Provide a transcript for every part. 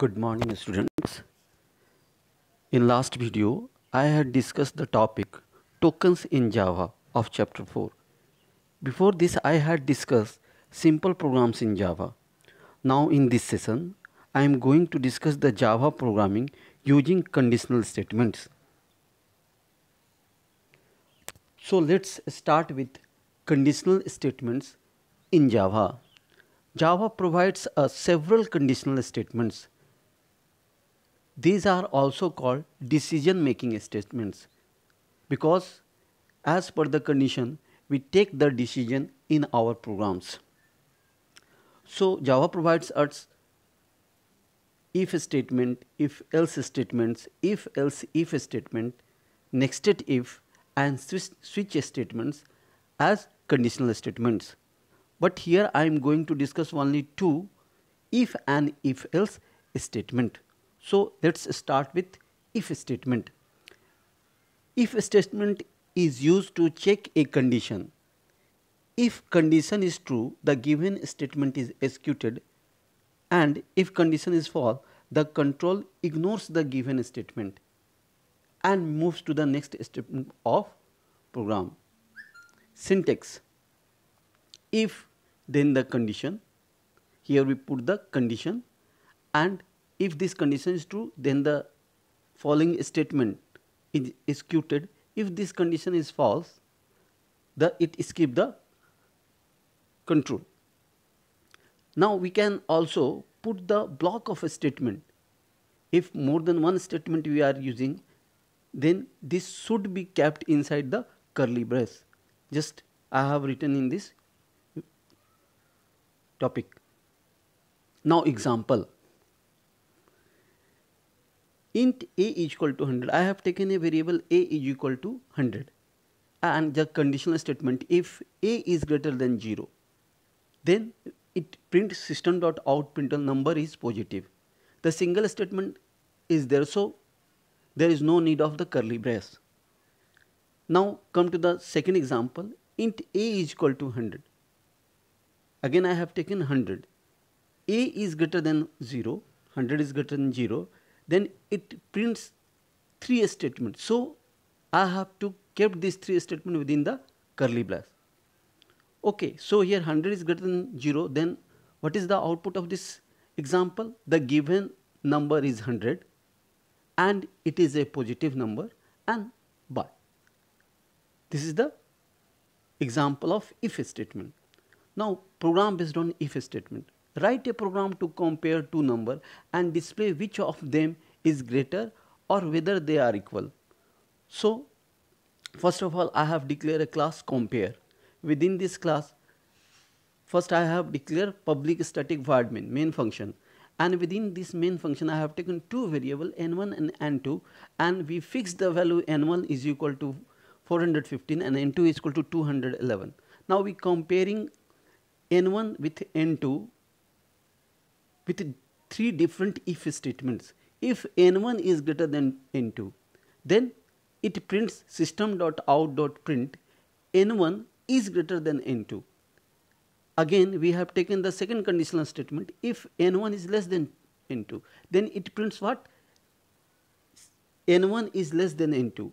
Good morning students. In last video, I had discussed the topic tokens in Java of chapter 4. Before this, I had discussed simple programs in Java. Now in this session, I am going to discuss the Java programming using conditional statements. So let's start with conditional statements in Java. Java provides us several conditional statements these are also called decision making statements because as per the condition we take the decision in our programs. So Java provides us if statement, if else statements, if else if statement, nested if and switch statements as conditional statements. But here I am going to discuss only two if and if else statement. So let's start with if statement. If statement is used to check a condition. If condition is true, the given statement is executed and if condition is false, the control ignores the given statement and moves to the next step of program. Syntax if then the condition here we put the condition and if this condition is true, then the following statement is executed. If this condition is false, the it skip the control. Now we can also put the block of a statement. If more than one statement we are using, then this should be kept inside the curly brace. Just I have written in this topic. Now example int a is equal to 100 I have taken a variable a is equal to 100 and the conditional statement if a is greater than 0 then it print system dot out println number is positive the single statement is there so there is no need of the curly brace now come to the second example int a is equal to 100 again I have taken 100 a is greater than 0 100 is greater than 0 then it prints three statements. So I have to keep these three statements within the curly brace. Okay, so here 100 is greater than 0, then what is the output of this example? The given number is 100 and it is a positive number and by. This is the example of if statement. Now program based on if statement. Write a program to compare two numbers and display which of them is greater or whether they are equal. So, first of all, I have declared a class compare. Within this class, first I have declared public static void main, main function. And within this main function, I have taken two variable n1 and n2 and we fix the value n1 is equal to 415 and n2 is equal to 211. Now we comparing n1 with n2 with three different if statements. If n1 is greater than n2, then it prints system.out.print n1 is greater than n2. Again, we have taken the second conditional statement. If n1 is less than n2, then it prints what? n1 is less than n2.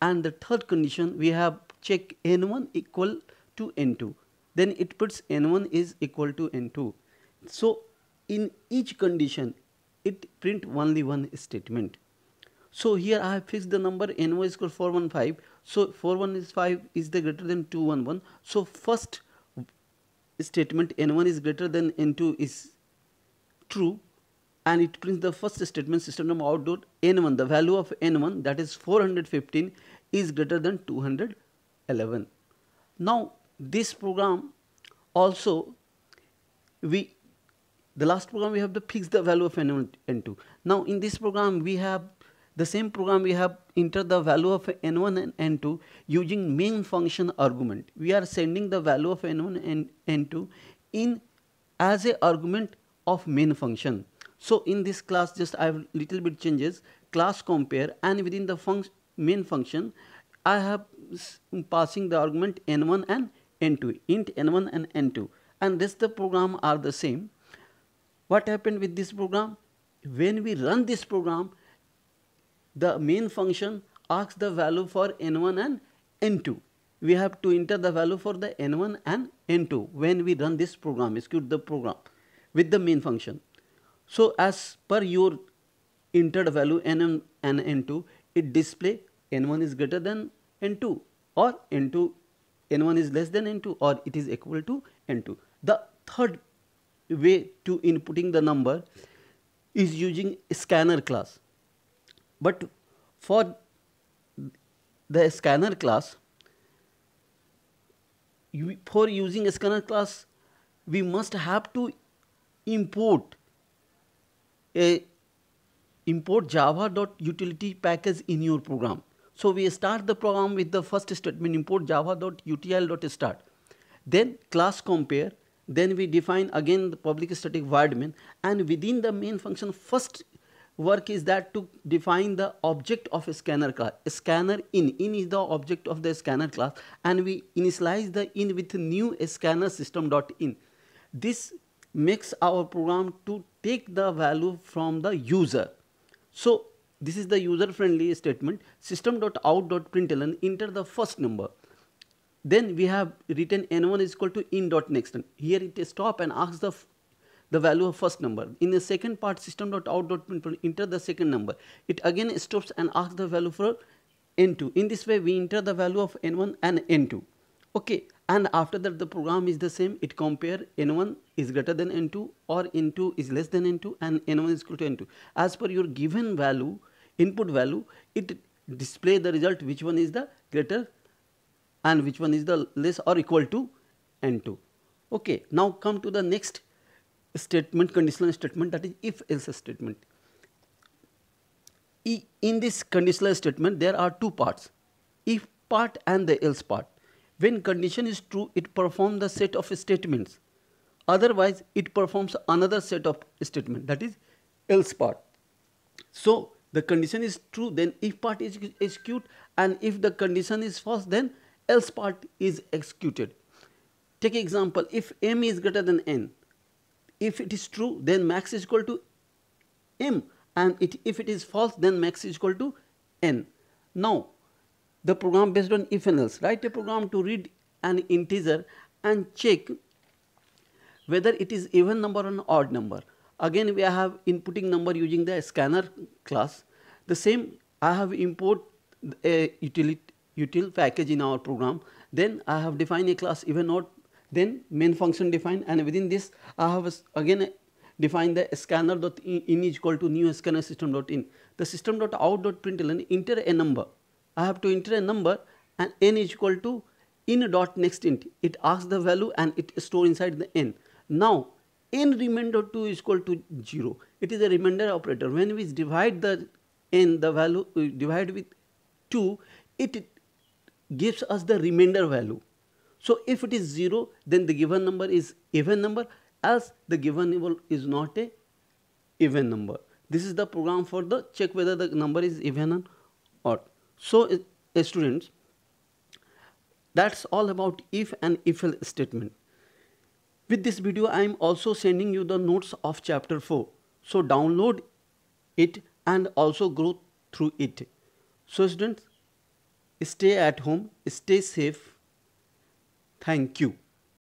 And the third condition, we have check n1 equal to n2. Then it puts n1 is equal to n2. So, in each condition it print only one statement. So here I have fixed the number NO is equal 415. So 415 is the greater than 211. So first statement N1 is greater than N2 is true and it prints the first statement system number outdoor N1. The value of N1 that is 415 is greater than 211. Now this program also we the last program we have to fix the value of N1, N2. Now in this program we have the same program we have enter the value of N1 and N2 using main function argument. We are sending the value of N1 and N2 in as a argument of main function. So in this class just I have little bit changes class compare and within the func main function I have passing the argument N1 and N2 int N1 and N2 and this the program are the same what happened with this program? When we run this program, the main function asks the value for n1 and n2. We have to enter the value for the n1 and n2 when we run this program, execute the program with the main function. So as per your entered value n1 and n2, it display n1 is greater than n2 or n2 n1 is less than n2 or it is equal to n2. The third way to inputting the number is using scanner class. But for the scanner class, for using a scanner class, we must have to import a import java.utility package in your program. So we start the program with the first statement import java.util.start. Then class compare then we define again the public static void main and within the main function first work is that to define the object of a scanner class. A scanner in, in is the object of the scanner class and we initialize the in with new scanner system dot in. This makes our program to take the value from the user. So this is the user friendly statement system dot out dot println enter the first number then we have written n1 is equal to in dot next here it stop and asks the the value of first number in the second part system dot out dot print enter the second number it again stops and asks the value for n2 in this way we enter the value of n1 and n2 okay and after that the program is the same it compare n1 is greater than n2 or n2 is less than n2 and n1 is equal to n2 as per your given value input value it display the result which one is the greater and which one is the less or equal to n2. Okay. Now, come to the next statement conditional statement that is if else statement. E, in this conditional statement there are two parts if part and the else part. When condition is true it performs the set of statements otherwise it performs another set of statement that is else part. So, the condition is true then if part is execute and if the condition is false then else part is executed. Take example, if m is greater than n, if it is true, then max is equal to m and it, if it is false, then max is equal to n. Now, the program based on if and else, write a program to read an integer and check whether it is even number or an odd number. Again, we have inputting number using the scanner class. The same, I have import a uh, utility util package in our program. Then I have defined a class even not then main function defined and within this I have again defined the scanner dot in is equal to new scanner system dot in. The system dot out dot enter a number. I have to enter a number and n is equal to in dot next int. It asks the value and it store inside the n. Now n remainder two is equal to 0. It is a remainder operator. When we divide the n the value divide with 2 it gives us the remainder value. So if it is 0, then the given number is even number, else the given number is not a even number. This is the program for the check whether the number is even or odd. So uh, uh, students, that's all about if and if else statement. With this video, I am also sending you the notes of chapter 4. So download it and also go through it. So students, Stay at home, stay safe. Thank you.